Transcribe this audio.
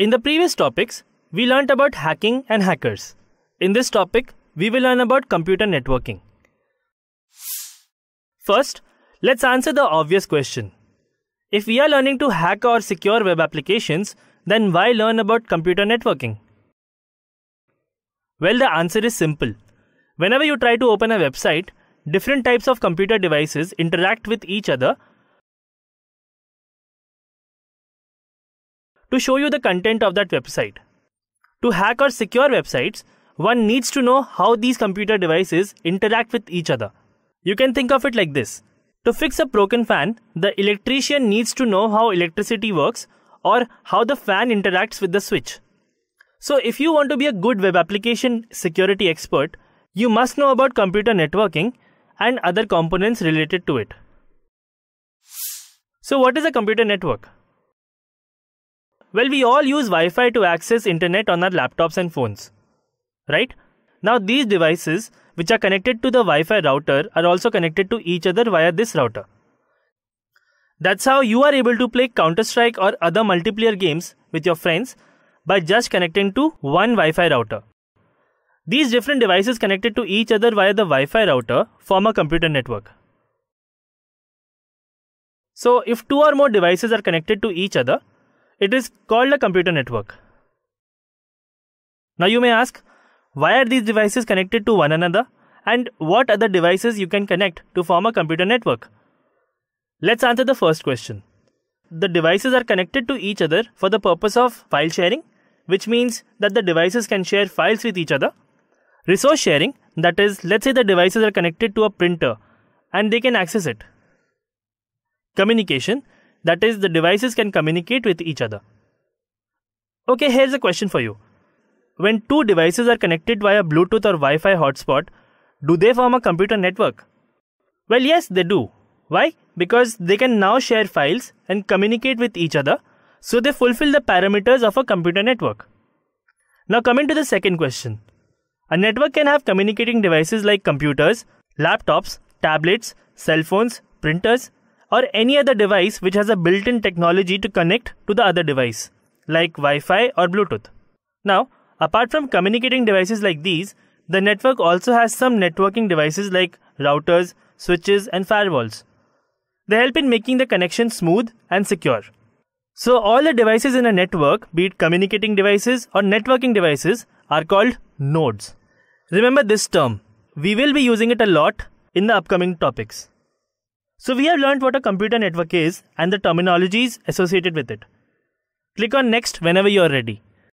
In the previous topics, we learnt about hacking and hackers. In this topic, we will learn about computer networking. First, let's answer the obvious question. If we are learning to hack or secure web applications, then why learn about computer networking? Well, the answer is simple. Whenever you try to open a website, different types of computer devices interact with each other to show you the content of that website. To hack or secure websites, one needs to know how these computer devices interact with each other. You can think of it like this. To fix a broken fan, the electrician needs to know how electricity works or how the fan interacts with the switch. So, if you want to be a good web application security expert, you must know about computer networking and other components related to it. So, what is a computer network? Well, we all use Wi Fi to access internet on our laptops and phones. Right? Now, these devices, which are connected to the Wi Fi router, are also connected to each other via this router. That's how you are able to play Counter Strike or other multiplayer games with your friends by just connecting to one Wi Fi router. These different devices connected to each other via the Wi Fi router form a computer network. So, if two or more devices are connected to each other, it is called a computer network. Now you may ask, why are these devices connected to one another and what other devices you can connect to form a computer network? Let's answer the first question. The devices are connected to each other for the purpose of file sharing, which means that the devices can share files with each other. Resource sharing, that is, let's say the devices are connected to a printer and they can access it. Communication, that is, the devices can communicate with each other. Okay, here's a question for you. When two devices are connected via Bluetooth or Wi Fi hotspot, do they form a computer network? Well, yes, they do. Why? Because they can now share files and communicate with each other, so they fulfill the parameters of a computer network. Now, coming to the second question. A network can have communicating devices like computers, laptops, tablets, cell phones, printers, or any other device which has a built in technology to connect to the other device, like Wi Fi or Bluetooth. Now, apart from communicating devices like these, the network also has some networking devices like routers, switches, and firewalls. They help in making the connection smooth and secure. So, all the devices in a network, be it communicating devices or networking devices, are called nodes. Remember this term, we will be using it a lot in the upcoming topics. So we have learned what a computer network is and the terminologies associated with it. Click on next whenever you are ready.